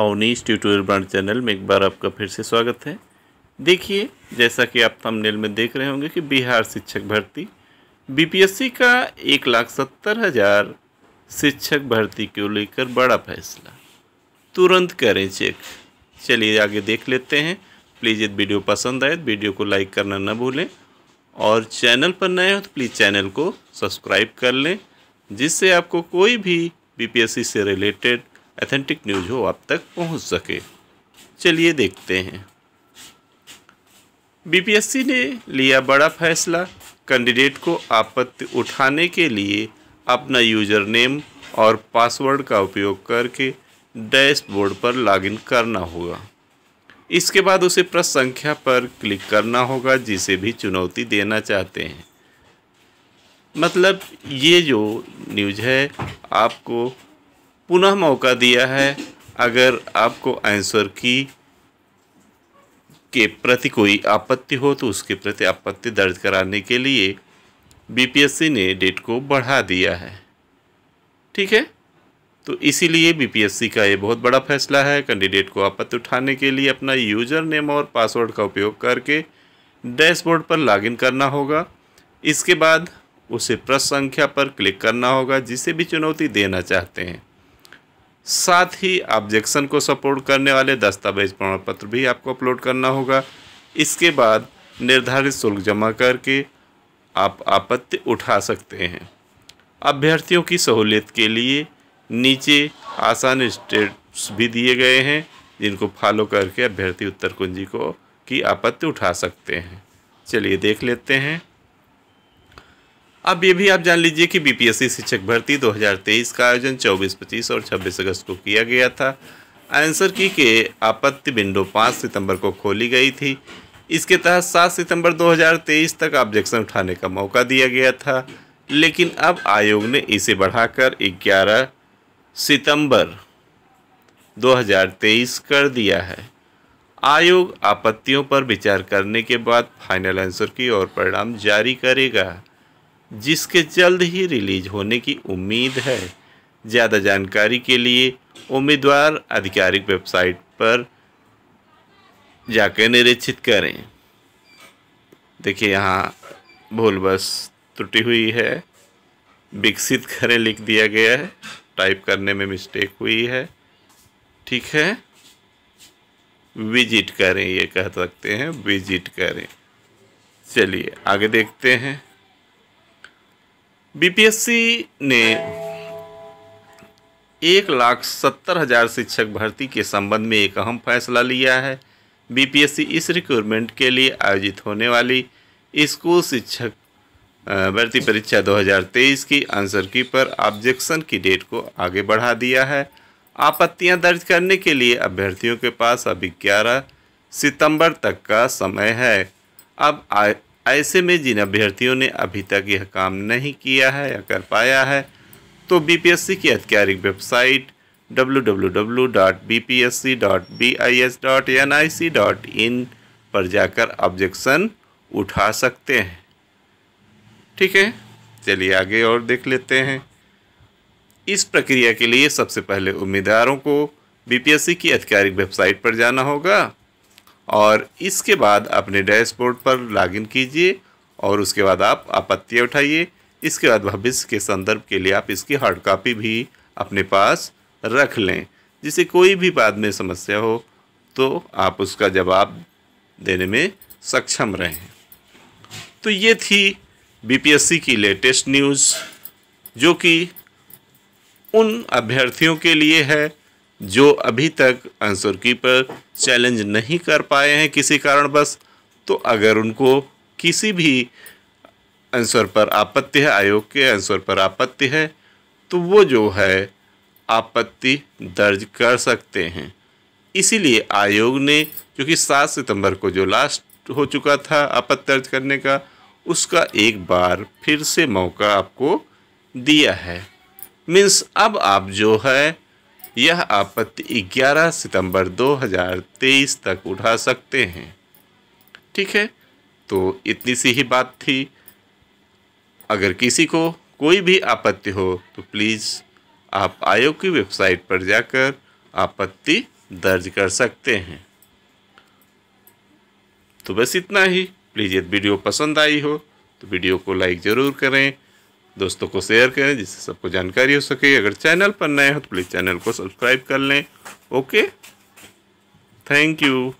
Awanish tutorial brand channel में एक बार आपका फिर से स्वागत है देखिए जैसा कि आप थंबनेल में देख रहे होंगे कि बिहार शिक्षक भर्ती बीपीएससी का एक लाख सत्तर हज़ार शिक्षक भर्ती को लेकर बड़ा फैसला तुरंत करें चेक चलिए आगे देख लेते हैं प्लीज़ यदि वीडियो पसंद आए तो वीडियो को लाइक करना न भूलें और चैनल पर नए हो तो प्लीज़ चैनल को सब्सक्राइब कर लें जिससे आपको कोई भी बीपीएससी से रिलेटेड एथेंटिक न्यूज़ हो आप तक पहुंच सके चलिए देखते हैं बीपीएससी ने लिया बड़ा फैसला कैंडिडेट को आपत्ति उठाने के लिए अपना यूजर नेम और पासवर्ड का उपयोग करके डैशबोर्ड पर लॉगिन करना होगा इसके बाद उसे प्रश्न संख्या पर क्लिक करना होगा जिसे भी चुनौती देना चाहते हैं मतलब ये जो न्यूज है आपको पुनः मौका दिया है अगर आपको आंसर की के प्रति कोई आपत्ति हो तो उसके प्रति आपत्ति दर्ज कराने के लिए बीपीएससी ने डेट को बढ़ा दिया है ठीक है तो इसीलिए बीपीएससी का ये बहुत बड़ा फैसला है कैंडिडेट को आपत्ति उठाने के लिए अपना यूजर नेम और पासवर्ड का उपयोग करके डैशबोर्ड पर लॉगिन करना होगा इसके बाद उसे प्रश्न संख्या पर क्लिक करना होगा जिसे भी चुनौती देना चाहते हैं साथ ही ऑब्जेक्शन को सपोर्ट करने वाले दस्तावेज प्रमाण पत्र भी आपको अपलोड करना होगा इसके बाद निर्धारित शुल्क जमा करके आप आपत्ति उठा सकते हैं अभ्यर्थियों की सहूलियत के लिए नीचे आसान स्टेप्स भी दिए गए हैं जिनको फॉलो करके अभ्यर्थी उत्तर कुंजी को की आपत्ति उठा सकते हैं चलिए देख लेते हैं अब ये भी आप जान लीजिए कि बीपीएससी शिक्षक भर्ती 2023 का आयोजन 24, 25 और 26 अगस्त को किया गया था आंसर की के आपत्ति विंडो 5 सितंबर को खोली गई थी इसके तहत 7 सितंबर 2023 तक ऑब्जेक्शन उठाने का मौका दिया गया था लेकिन अब आयोग ने इसे बढ़ाकर 11 सितंबर 2023 कर दिया है आयोग आपत्तियों पर विचार करने के बाद फाइनल आंसर की और परिणाम जारी करेगा जिसके जल्द ही रिलीज होने की उम्मीद है ज़्यादा जानकारी के लिए उम्मीदवार आधिकारिक वेबसाइट पर जाकर निरीक्षित करें देखिए यहाँ भूलबस त्रुटि हुई है विकसित करें लिख दिया गया है टाइप करने में मिस्टेक हुई है ठीक है विजिट करें ये कह सकते हैं विजिट करें चलिए आगे देखते हैं बीपीएससी ने एक लाख सत्तर हज़ार शिक्षक भर्ती के संबंध में एक अहम फैसला लिया है बीपीएससी इस रिक्रूटमेंट के लिए आयोजित होने वाली स्कूल शिक्षक भर्ती परीक्षा 2023 की आंसर की पर ऑब्जेक्शन की डेट को आगे बढ़ा दिया है आपत्तियां दर्ज करने के लिए अभ्यर्थियों के पास अभी ग्यारह सितंबर तक का समय है अब ऐसे में जिन अभ्यर्थियों ने अभी तक यह काम नहीं किया है या कर पाया है तो बीपीएससी की आधिकारिक वेबसाइट www.bpsc.bis.nic.in पर जाकर ऑब्जेक्शन उठा सकते हैं ठीक है चलिए आगे और देख लेते हैं इस प्रक्रिया के लिए सबसे पहले उम्मीदवारों को बीपीएससी की आधिकारिक वेबसाइट पर जाना होगा और इसके बाद अपने डैशबोर्ड पर लॉगिन कीजिए और उसके बाद आप आपत्ति उठाइए इसके बाद भविष्य के संदर्भ के लिए आप इसकी हार्ड कॉपी भी अपने पास रख लें जिसे कोई भी बाद में समस्या हो तो आप उसका जवाब देने में सक्षम रहें तो ये थी बीपीएससी की लेटेस्ट न्यूज़ जो कि उन अभ्यर्थियों के लिए है जो अभी तक आंसर की पर चैलेंज नहीं कर पाए हैं किसी कारण बस तो अगर उनको किसी भी आंसर पर आपत्ति है आयोग के आंसर पर आपत्ति है तो वो जो है आपत्ति दर्ज कर सकते हैं इसीलिए आयोग ने क्योंकि सात सितंबर को जो लास्ट हो चुका था आपत्ति दर्ज करने का उसका एक बार फिर से मौका आपको दिया है मीन्स अब आप जो है यह आपत्ति 11 सितंबर 2023 तक उठा सकते हैं ठीक है तो इतनी सी ही बात थी अगर किसी को कोई भी आपत्ति हो तो प्लीज़ आप आयोग की वेबसाइट पर जाकर आपत्ति दर्ज कर सकते हैं तो बस इतना ही प्लीज़ यदि वीडियो पसंद आई हो तो वीडियो को लाइक ज़रूर करें दोस्तों को शेयर करें जिससे सबको जानकारी हो सके अगर चैनल पर नए हो तो प्लीज़ चैनल को सब्सक्राइब कर लें ओके थैंक यू